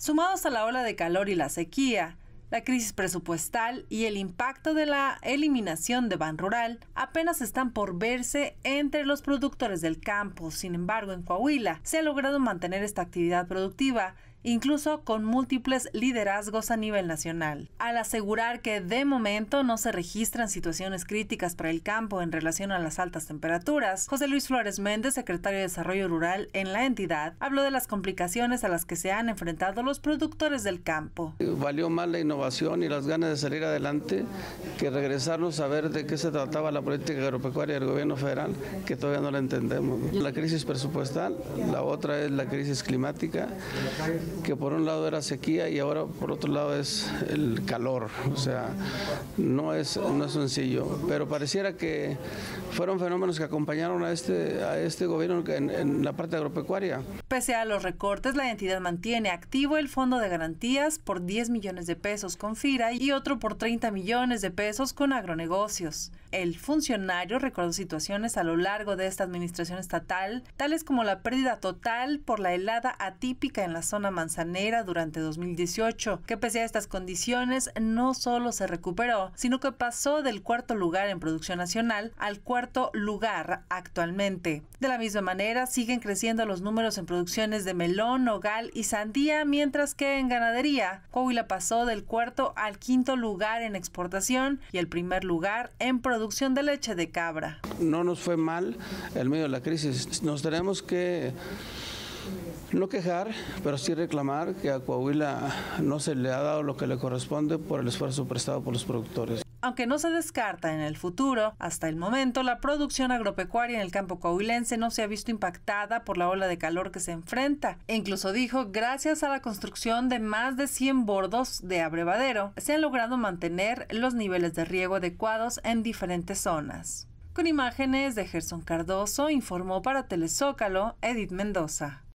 sumados a la ola de calor y la sequía, la crisis presupuestal y el impacto de la eliminación de Ban Rural apenas están por verse entre los productores del campo. Sin embargo, en Coahuila se ha logrado mantener esta actividad productiva incluso con múltiples liderazgos a nivel nacional. Al asegurar que de momento no se registran situaciones críticas para el campo en relación a las altas temperaturas, José Luis Flores Méndez, secretario de Desarrollo Rural en la entidad, habló de las complicaciones a las que se han enfrentado los productores del campo. Valió más la innovación y las ganas de salir adelante que regresarnos a ver de qué se trataba la política agropecuaria del gobierno federal, que todavía no la entendemos. La crisis presupuestal, la otra es la crisis climática que por un lado era sequía y ahora por otro lado es el calor. O sea, no es, no sencillo. Pero pareciera que fueron fenómenos que acompañaron a este, a este gobierno en, la parte agropecuaria. Pese a los recortes, la entidad mantiene activo el fondo de garantías por 10 millones de pesos con FIRA y otro por 30 millones de pesos con agronegocios. El funcionario recordó situaciones a lo largo de esta administración estatal, tales como la pérdida total por la helada atípica en la zona Manzanera durante 2018, que pese a estas condiciones no solo se recuperó, sino que pasó del cuarto lugar en producción nacional al cuarto lugar actualmente. De la misma manera, siguen creciendo los números en producciones de melón, nogal y sandía, mientras que en ganadería, Coahuila pasó del cuarto al quinto lugar en exportación y el primer lugar en producción de leche de cabra. No nos fue mal el medio de la crisis. Nos tenemos que no quejar, pero sí reclamar que a Coahuila no se le ha dado lo que le corresponde por el esfuerzo prestado por los productores. Aunque no se descarta en el futuro, hasta el momento la producción agropecuaria en el campo coahuilense no se ha visto impactada por la ola de calor que se enfrenta. E incluso dijo, gracias a la construcción de más de 100 bordos de abrevadero, se han logrado mantener los niveles de riego adecuados en diferentes zonas. Con imágenes de Gerson Cardoso, informó para Telezócalo Edith Mendoza.